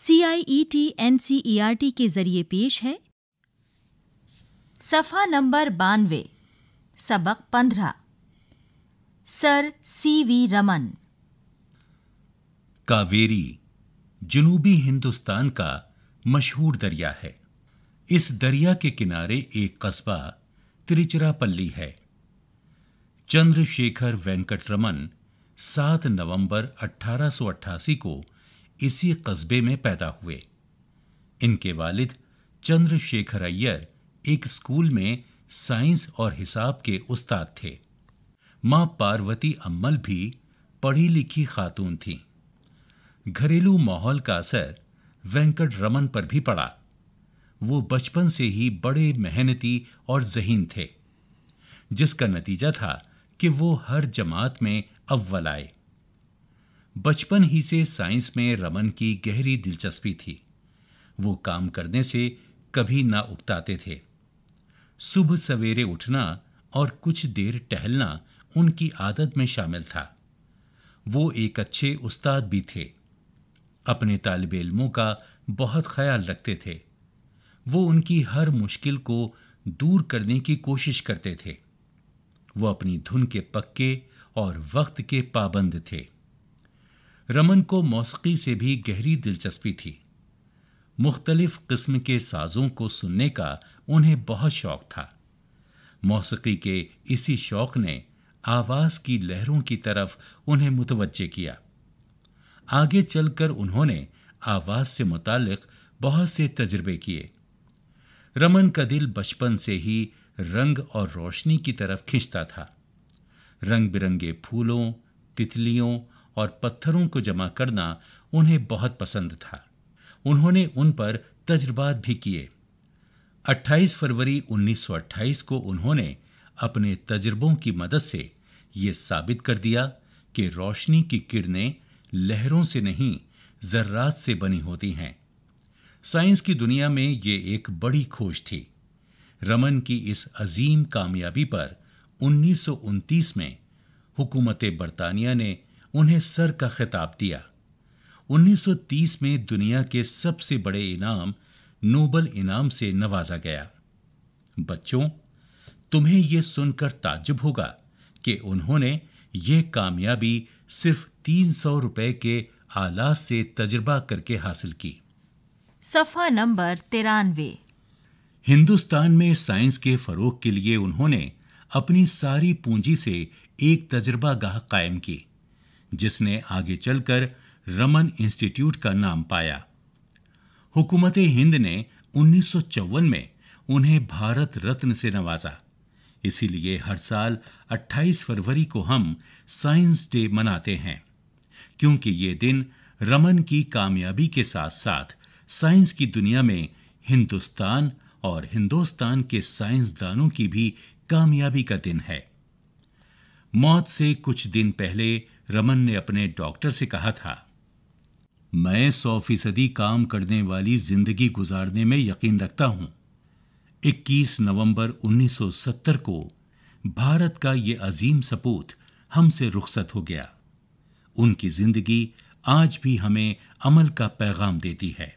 C I E T N C E R T के जरिए पेश है सफ़ा नंबर बानवे सबक पंद्रह Sir C V Raman Kaveri जनूबी हिंदुस्तान का मशहूर दरिया है इस दरिया के किनारे एक कस्बा त्रिचरापल्ली है चंद्रशेखर वेंकट रमन सात नवंबर 1888 को इसी कस्बे में पैदा हुए इनके वालिद चंद्रशेखर अय्यर एक स्कूल में साइंस और हिसाब के उस्ताद थे माँ पार्वती अम्मल भी पढ़ी लिखी खातून थीं घरेलू माहौल का असर वेंकट रमन पर भी पड़ा वो बचपन से ही बड़े मेहनती और जहीन थे जिसका नतीजा था कि वो हर जमात में अव्वल आए बचपन ही से साइंस में रमन की गहरी दिलचस्पी थी वो काम करने से कभी ना उकताते थे सुबह सवेरे उठना और कुछ देर टहलना उनकी आदत में शामिल था वो एक अच्छे उस्ताद भी थे अपने तालब इलमों का बहुत ख्याल रखते थे वो उनकी हर मुश्किल को दूर करने की कोशिश करते थे वो अपनी धुन के पक्के और वक्त के पाबंद थे रमन को मौसीकी से भी गहरी दिलचस्पी थी मुख्तलिफ किस्म के साजों को सुनने का उन्हें बहुत शौक था मौसीकी के इसी शौक ने आवाज़ की लहरों की तरफ उन्हें मुतवजे किया आगे चलकर उन्होंने आवाज़ से मुतालिक बहुत से तजर्बे किए रमन का दिल बचपन से ही रंग और रोशनी की तरफ खींचता था रंग बिरंगे फूलों तितलियों और पत्थरों को जमा करना उन्हें बहुत पसंद था उन्होंने उन पर तजुर्बात भी किए 28 फरवरी 1928 को उन्होंने अपने तजुर्बों की मदद से ये साबित कर दिया कि रोशनी की किरणें लहरों से नहीं जर्रात से बनी होती हैं साइंस की दुनिया में ये एक बड़ी खोज थी रमन की इस अजीम कामयाबी पर 1929 में हुकूमत बरतानिया ने उन्हें सर का खिताब दिया 1930 में दुनिया के सबसे बड़े इनाम नोबल इनाम से नवाजा गया बच्चों तुम्हें यह सुनकर ताज्जुब होगा कि उन्होंने यह कामयाबी सिर्फ तीन सौ रुपए के आलात से तजुर्बा करके हासिल की सफ़ा नंबर तिरानवे हिंदुस्तान में साइंस के फ़रोग के लिए उन्होंने अपनी सारी पूंजी से एक तजुर्बा गाह कायम की जिसने आगे चलकर रमन इंस्टीट्यूट का नाम पाया हुकूमत हिंद ने उन्नीस में उन्हें भारत रत्न से नवाजा इसीलिए हर साल 28 फरवरी को हम साइंस डे मनाते हैं क्योंकि ये दिन रमन की कामयाबी के साथ साथ साइंस की दुनिया में हिंदुस्तान और हिंदुस्तान के साइंसदानों की भी कामयाबी का दिन है मौत से कुछ दिन पहले रमन ने अपने डॉक्टर से कहा था मैं सौ फीसदी काम करने वाली जिंदगी गुजारने में यकीन रखता हूं 21 नवंबर 1970 को भारत का ये अजीम सपूत हमसे रुखसत हो गया उनकी जिंदगी आज भी हमें अमल का पैगाम देती है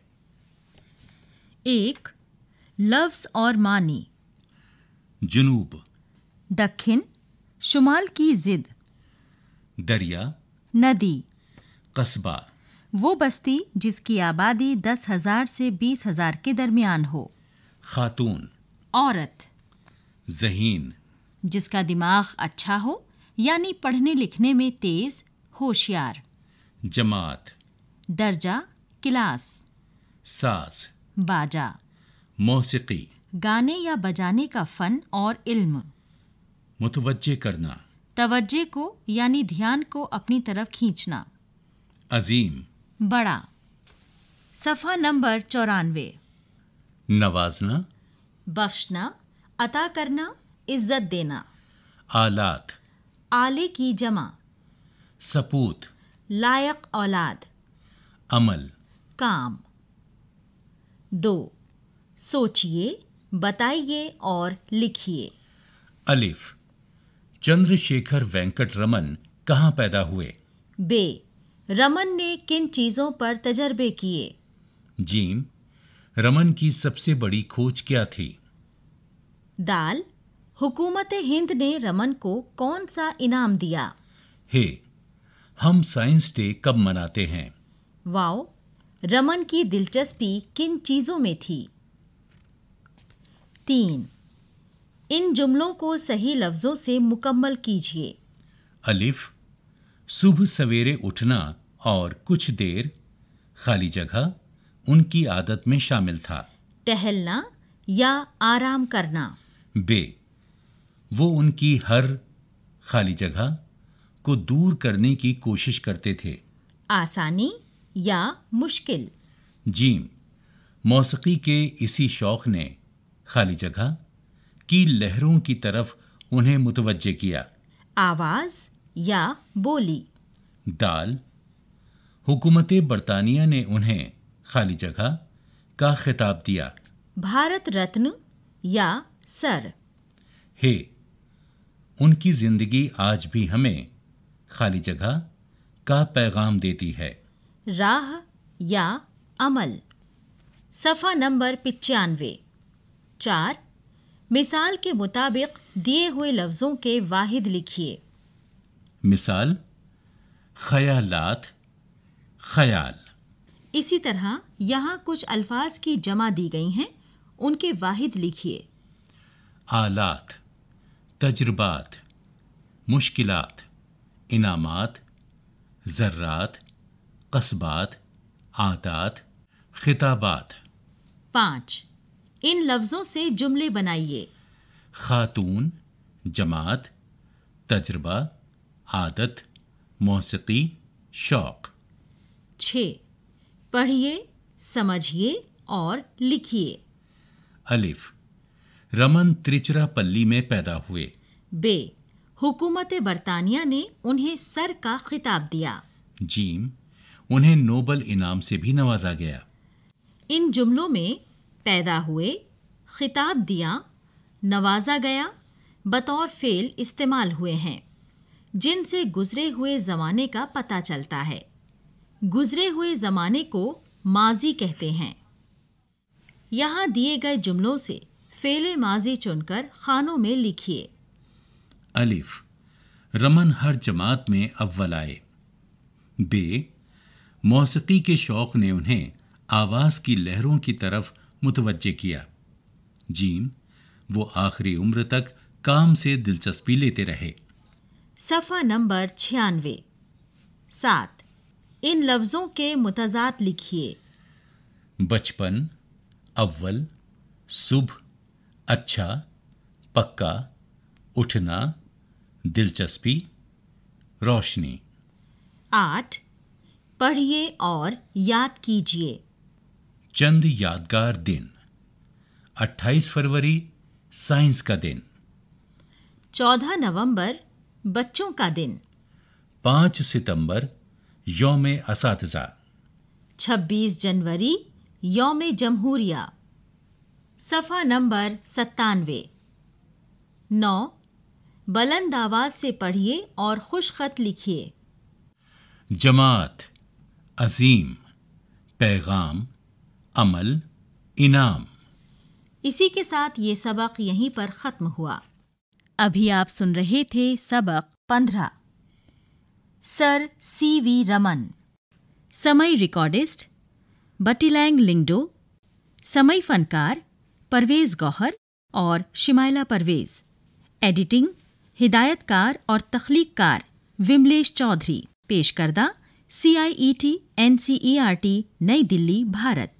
एक लव्स और मानी जुनूब दक्षिण शुमाल की जिद दरिया नदी कस्बा वो बस्ती जिसकी आबादी दस हजार से बीस हजार के दरमियान हो खातून औरत जहीन जिसका दिमाग अच्छा हो यानी पढ़ने लिखने में तेज होशियार जमात दर्जा क्लास सास बाजा मौसीकी गाने या बजाने का फन और इल्म मुतवजे करना तवज्जे को यानी ध्यान को अपनी तरफ खींचना अजीम बड़ा सफ़ा नंबर चौरानवे नवाजना बख्शना अता करना इज्जत देना आलात आले की जमा सपूत लायक औलाद अमल काम दो सोचिए बताइए और लिखिए अलिफ़ चंद्रशेखर वेंकट रमन कहाँ पैदा हुए बे रमन ने किन चीजों पर तजर्बे किए जीम रमन की सबसे बड़ी खोज क्या थी दाल हुकूमत हिंद ने रमन को कौन सा इनाम दिया हे हम साइंस डे कब मनाते हैं वाओ रमन की दिलचस्पी किन चीजों में थी तीन इन जुमलों को सही लफ्ज़ों से मुकम्मल कीजिए अलिफ सुबह सवेरे उठना और कुछ देर खाली जगह उनकी आदत में शामिल था टहलना या आराम करना बे वो उनकी हर खाली जगह को दूर करने की कोशिश करते थे आसानी या मुश्किल जीम मौसी के इसी शौक़ ने खाली जगह की लहरों की तरफ उन्हें मुतवजे किया आवाज या बोली दाल हुकूमत बरतानिया ने उन्हें खाली जगह का खिताब दिया भारत रत्न या सर हे उनकी जिंदगी आज भी हमें खाली जगह का पैगाम देती है राह या अमल सफ़ा नंबर पिचानवे चार मिसाल के मुताबिक दिए हुए लफ्ज़ों के वाहिद लिखिए मिसाल ख्यालात ख्याल इसी तरह यहाँ कुछ अल्फाज की जमा दी गई हैं उनके वाहिद लिखिए आलात तजर्बात मुश्किलात इनामात ज़र्रात कस्बात आदात खिताबात पाँच इन लफ्ज़ों से जुमले बनाइए खातून जमात तजर्बा आदत मौसी शौक छ पढ़िए समझिए और लिखिए अलिफ रमन त्रिचुरापल्ली में पैदा हुए बे हुकूमत बरतानिया ने उन्हें सर का खिताब दिया जीम उन्हें नोबल इनाम से भी नवाजा गया इन जुमलों में पैदा हुए ख़िताब दिया नवाजा गया बतौर फ़ेल इस्तेमाल हुए हैं जिनसे गुज़रे हुए ज़माने का पता चलता है गुज़रे हुए ज़माने को माजी कहते हैं यहाँ दिए गए जुमलों से फेले माजी चुनकर खानों में लिखिए अलिफ रमन हर जमात में अव्वल आए बे मौसकी के शौक़ ने उन्हें आवाज़ की लहरों की तरफ मुतवजह किया जीम वो आखिरी उम्र तक काम से दिलचस्पी लेते रहे सफ़ा नंबर छियानवे सात इन लफ्ज़ों के मुतजाद लिखिए बचपन अव्वल सुबह अच्छा पक्का उठना दिलचस्पी रोशनी आठ पढ़िए और याद कीजिए चंद यादगार दिन 28 फरवरी साइंस का दिन 14 नवंबर बच्चों का दिन 5 सितंबर योम इस 26 जनवरी योम जमहूरिया सफ़ा नंबर सत्तानवे नौ बुलंद आवाज से पढ़िए और खुश खत लिखिए जमात अजीम पैगाम अमल इनाम इसी के साथ ये सबक यहीं पर ख़त्म हुआ अभी आप सुन रहे थे सबक पंद्रह सर सी वी रमन समय रिकॉर्डिस्ट बटीलैंग लिंगडो समय फनकार परवेज़ गौहर और शिमाइला परवेज़ एडिटिंग हिदायतकार और तख्लीककार विमलेश चौधरी पेश करदा C I E e T N C E e R T Nai Delhi Bharat